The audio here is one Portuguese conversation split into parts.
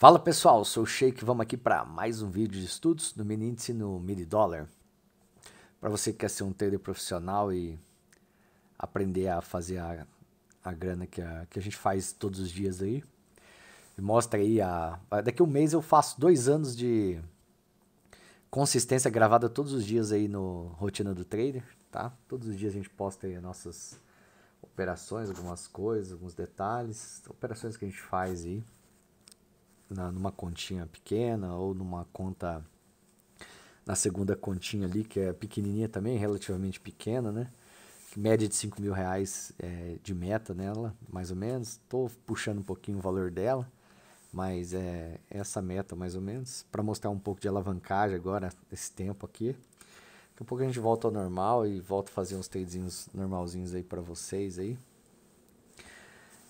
Fala pessoal, sou o Sheik, vamos aqui para mais um vídeo de estudos do mini índice no mini dólar. Para você que quer ser um trader profissional e aprender a fazer a, a grana que a, que a gente faz todos os dias aí. mostra aí a daqui a um mês eu faço dois anos de consistência gravada todos os dias aí no rotina do trader, tá? Todos os dias a gente posta aí nossas operações, algumas coisas, alguns detalhes, operações que a gente faz aí na, numa continha pequena ou numa conta na segunda continha ali, que é pequenininha também, relativamente pequena, né? Média de 5 mil reais é, de meta nela, mais ou menos. Estou puxando um pouquinho o valor dela, mas é essa meta mais ou menos. Para mostrar um pouco de alavancagem agora, esse tempo aqui. Daqui a pouco a gente volta ao normal e volta a fazer uns tradezinhos normalzinhos aí para vocês aí.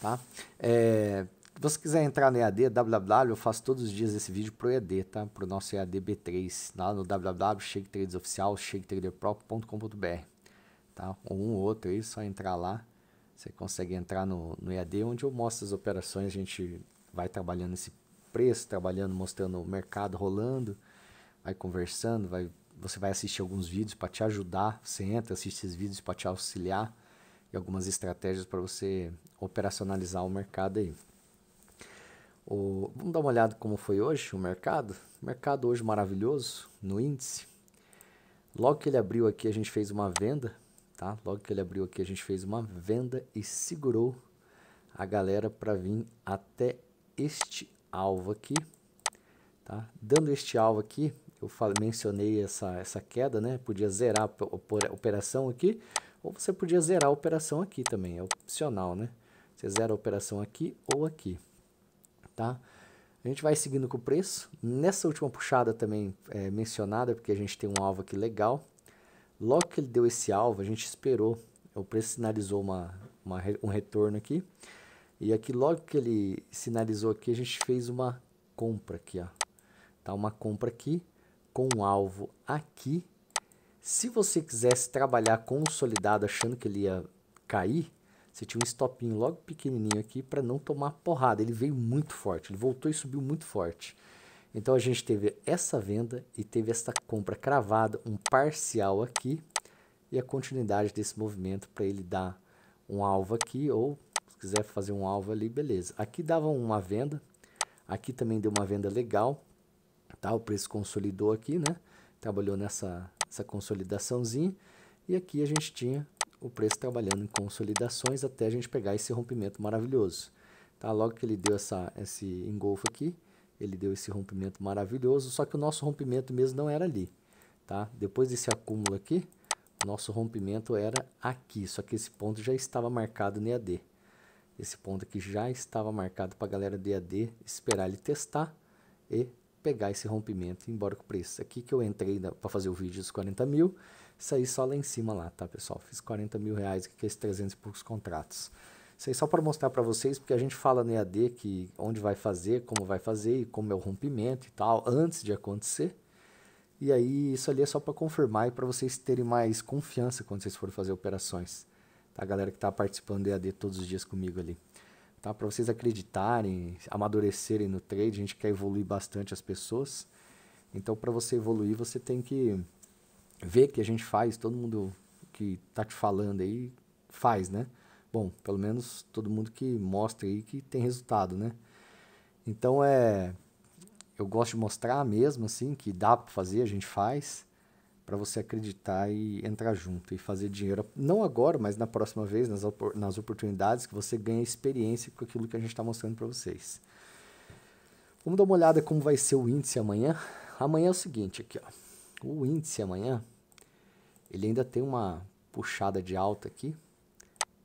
Tá? É, se você quiser entrar no EAD, www, eu faço todos os dias esse vídeo pro EAD, tá? Pro nosso EAD B3, lá no www, shaketradesoficial, shaketraderpro.com.br, tá? Um ou outro aí, é só entrar lá, você consegue entrar no, no EAD, onde eu mostro as operações, a gente vai trabalhando esse preço, trabalhando, mostrando o mercado rolando, vai conversando, vai, você vai assistir alguns vídeos para te ajudar, você entra, assiste esses vídeos para te auxiliar, e algumas estratégias para você operacionalizar o mercado aí. O, vamos dar uma olhada como foi hoje o mercado. mercado hoje maravilhoso no índice. Logo que ele abriu aqui, a gente fez uma venda, tá? Logo que ele abriu aqui, a gente fez uma venda e segurou a galera para vir até este alvo aqui, tá? Dando este alvo aqui, eu falei, mencionei essa, essa queda, né? Podia zerar a operação aqui, ou você podia zerar a operação aqui também, é opcional, né? Você zera a operação aqui ou aqui tá? A gente vai seguindo com o preço. Nessa última puxada também é, mencionada, porque a gente tem um alvo aqui legal. Logo que ele deu esse alvo, a gente esperou. O preço sinalizou uma, uma, um retorno aqui. E aqui logo que ele sinalizou aqui, a gente fez uma compra aqui, ó. Tá uma compra aqui com um alvo aqui. Se você quisesse trabalhar consolidado achando que ele ia cair, você tinha um stopinho logo pequenininho aqui para não tomar porrada. Ele veio muito forte, ele voltou e subiu muito forte. Então a gente teve essa venda e teve essa compra cravada, um parcial aqui e a continuidade desse movimento para ele dar um alvo aqui ou se quiser fazer um alvo ali, beleza. Aqui dava uma venda, aqui também deu uma venda legal, tá? O preço consolidou aqui, né? Trabalhou nessa essa consolidaçãozinha e aqui a gente tinha o preço trabalhando em consolidações até a gente pegar esse rompimento maravilhoso. Tá? Logo que ele deu essa, esse engolfo aqui, ele deu esse rompimento maravilhoso, só que o nosso rompimento mesmo não era ali. Tá? Depois desse acúmulo aqui, nosso rompimento era aqui, só que esse ponto já estava marcado no EAD. Esse ponto aqui já estava marcado para a galera do EAD esperar ele testar e pegar esse rompimento, embora com o preço. Aqui que eu entrei para fazer o vídeo dos 40 mil, Saí só lá em cima lá, tá, pessoal? Fiz 40 mil reais aqui, com é esses 300 e poucos contratos. Isso aí só para mostrar para vocês, porque a gente fala no EAD que onde vai fazer, como vai fazer e como é o rompimento e tal, antes de acontecer. E aí, isso ali é só para confirmar e para vocês terem mais confiança quando vocês forem fazer operações. Tá, a galera que está participando do EAD todos os dias comigo ali. Tá, para vocês acreditarem, amadurecerem no trade, a gente quer evoluir bastante as pessoas. Então, para você evoluir, você tem que vê que a gente faz, todo mundo que está te falando aí faz, né? Bom, pelo menos todo mundo que mostra aí que tem resultado, né? Então é eu gosto de mostrar mesmo assim que dá para fazer, a gente faz para você acreditar e entrar junto e fazer dinheiro, não agora, mas na próxima vez, nas, opor nas oportunidades que você ganha experiência com aquilo que a gente está mostrando para vocês. Vamos dar uma olhada como vai ser o índice amanhã. Amanhã é o seguinte aqui, ó. O índice amanhã ele ainda tem uma puxada de alta aqui,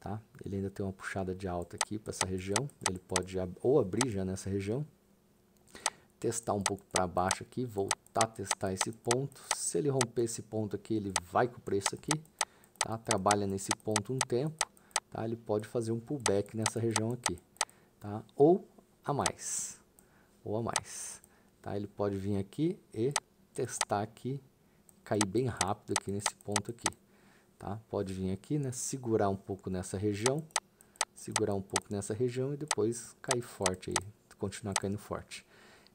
tá? Ele ainda tem uma puxada de alta aqui para essa região. Ele pode ab ou abrir já nessa região, testar um pouco para baixo aqui, voltar a testar esse ponto. Se ele romper esse ponto aqui, ele vai com o preço aqui, tá? Trabalha nesse ponto um tempo, tá? Ele pode fazer um pullback nessa região aqui, tá? Ou a mais, ou a mais, tá? Ele pode vir aqui e testar aqui cair bem rápido aqui nesse ponto aqui, tá? Pode vir aqui, né? Segurar um pouco nessa região, segurar um pouco nessa região e depois cair forte aí, continuar caindo forte.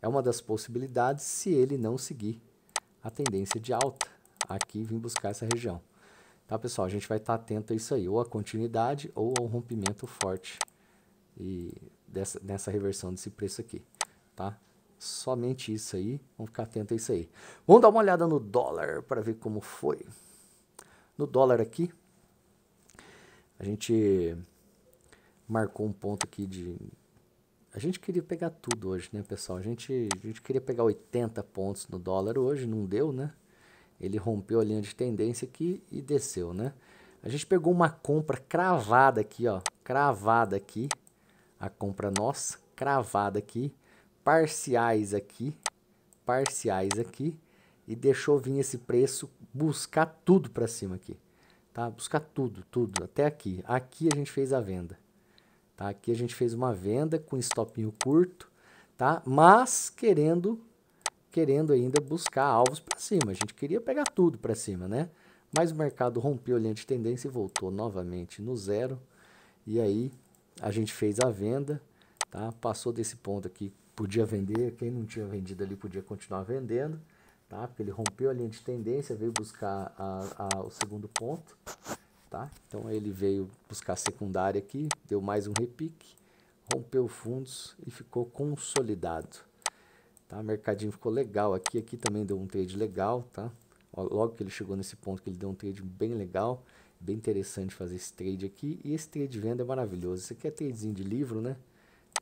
É uma das possibilidades se ele não seguir a tendência de alta aqui vim buscar essa região. Tá, pessoal? A gente vai estar atento a isso aí, ou a continuidade ou ao rompimento forte e dessa, nessa reversão desse preço aqui, tá? Somente isso aí. Vamos ficar atento a isso aí. Vamos dar uma olhada no dólar para ver como foi. No dólar aqui, a gente marcou um ponto aqui de. A gente queria pegar tudo hoje, né, pessoal? A gente, a gente queria pegar 80 pontos no dólar hoje, não deu, né? Ele rompeu a linha de tendência aqui e desceu, né? A gente pegou uma compra cravada aqui, ó. Cravada aqui. A compra nossa, cravada aqui parciais aqui, parciais aqui, e deixou vir esse preço buscar tudo para cima aqui, tá? Buscar tudo, tudo, até aqui. Aqui a gente fez a venda, tá? Aqui a gente fez uma venda com stopinho curto, tá? Mas querendo querendo ainda buscar alvos para cima. A gente queria pegar tudo para cima, né? Mas o mercado rompeu a linha de tendência e voltou novamente no zero. E aí a gente fez a venda, tá? Passou desse ponto aqui podia vender, quem não tinha vendido ali podia continuar vendendo, tá? Porque ele rompeu a linha de tendência, veio buscar a, a, o segundo ponto, tá? Então ele veio buscar a secundária aqui, deu mais um repique, rompeu fundos e ficou consolidado. Tá? O mercadinho ficou legal aqui, aqui também deu um trade legal, tá? Logo que ele chegou nesse ponto que ele deu um trade bem legal, bem interessante fazer esse trade aqui. E esse trade de venda é maravilhoso. Isso aqui é tradezinho de livro, né?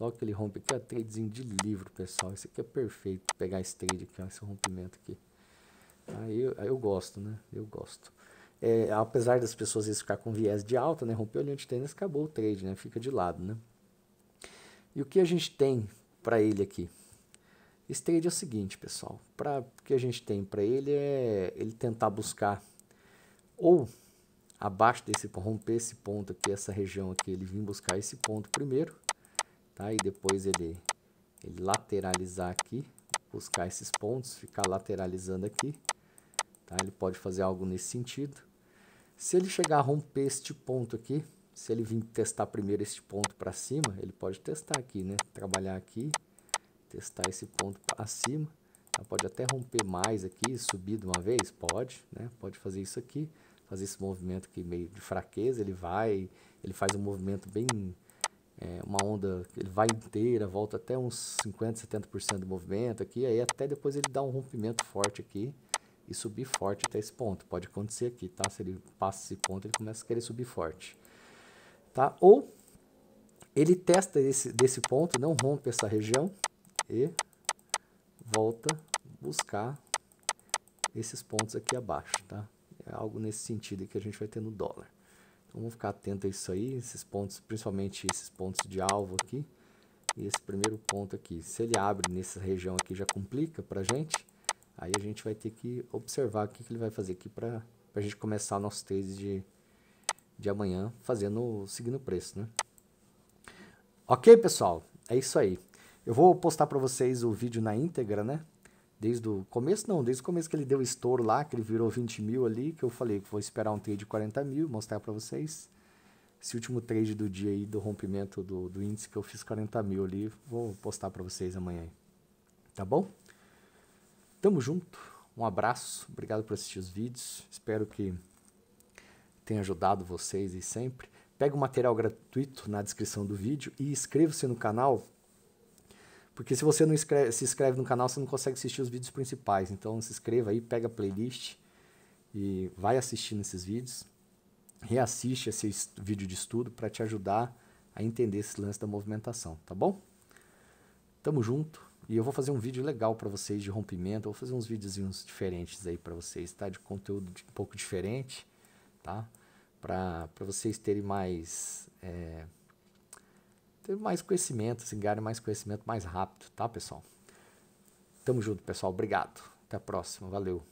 Logo que ele rompe aqui, ó, tradezinho de livro, pessoal. Isso aqui é perfeito, pegar esse trade aqui, ó, esse rompimento aqui. Aí eu, aí eu gosto, né? Eu gosto. É, apesar das pessoas vezes, ficar com viés de alta, né? Rompeu a linha de tênis, acabou o trade, né? Fica de lado, né? E o que a gente tem para ele aqui? Esse trade é o seguinte, pessoal. Pra, o que a gente tem para ele é ele tentar buscar ou abaixo desse romper esse ponto aqui, essa região aqui, ele vir buscar esse ponto primeiro tá? E depois ele, ele lateralizar aqui, buscar esses pontos, ficar lateralizando aqui, tá? Ele pode fazer algo nesse sentido. Se ele chegar a romper este ponto aqui, se ele vir testar primeiro este ponto para cima, ele pode testar aqui, né? Trabalhar aqui, testar esse ponto para cima tá? Pode até romper mais aqui, subir de uma vez, pode, né? Pode fazer isso aqui, fazer esse movimento aqui meio de fraqueza, ele vai, ele faz um movimento bem é, uma onda, ele vai inteira, volta até uns 50, 70% do movimento aqui, aí até depois ele dá um rompimento forte aqui e subir forte até esse ponto. Pode acontecer aqui, tá? Se ele passa esse ponto, ele começa a querer subir forte. Tá? Ou ele testa esse desse ponto, não rompe essa região e volta buscar esses pontos aqui abaixo, tá? É algo nesse sentido que a gente vai ter no dólar. Então, vamos ficar atento a isso aí, esses pontos, principalmente esses pontos de alvo aqui. E esse primeiro ponto aqui, se ele abre nessa região aqui já complica para gente, aí a gente vai ter que observar o que, que ele vai fazer aqui para a gente começar o nosso trade de, de amanhã fazendo, seguindo o preço, né? Ok, pessoal? É isso aí. Eu vou postar para vocês o vídeo na íntegra, né? Desde o começo, não, desde o começo que ele deu estouro lá, que ele virou 20 mil ali, que eu falei que vou esperar um trade de 40 mil, mostrar para vocês. Esse último trade do dia aí, do rompimento do, do índice, que eu fiz 40 mil ali, vou postar para vocês amanhã. Aí. Tá bom? Tamo junto, um abraço, obrigado por assistir os vídeos, espero que tenha ajudado vocês e sempre. Pega o material gratuito na descrição do vídeo e inscreva-se no canal porque se você não escreve, se inscreve no canal, você não consegue assistir os vídeos principais. Então se inscreva aí, pega a playlist e vai assistindo esses vídeos. Reassiste esse vídeo de estudo para te ajudar a entender esse lance da movimentação, tá bom? Tamo junto e eu vou fazer um vídeo legal para vocês de rompimento, eu vou fazer uns videozinhos diferentes aí para vocês, tá? De conteúdo um pouco diferente, tá? Para vocês terem mais é, ter mais conhecimento, se assim, ganharem mais conhecimento mais rápido, tá, pessoal? Tamo junto, pessoal. Obrigado. Até a próxima. Valeu.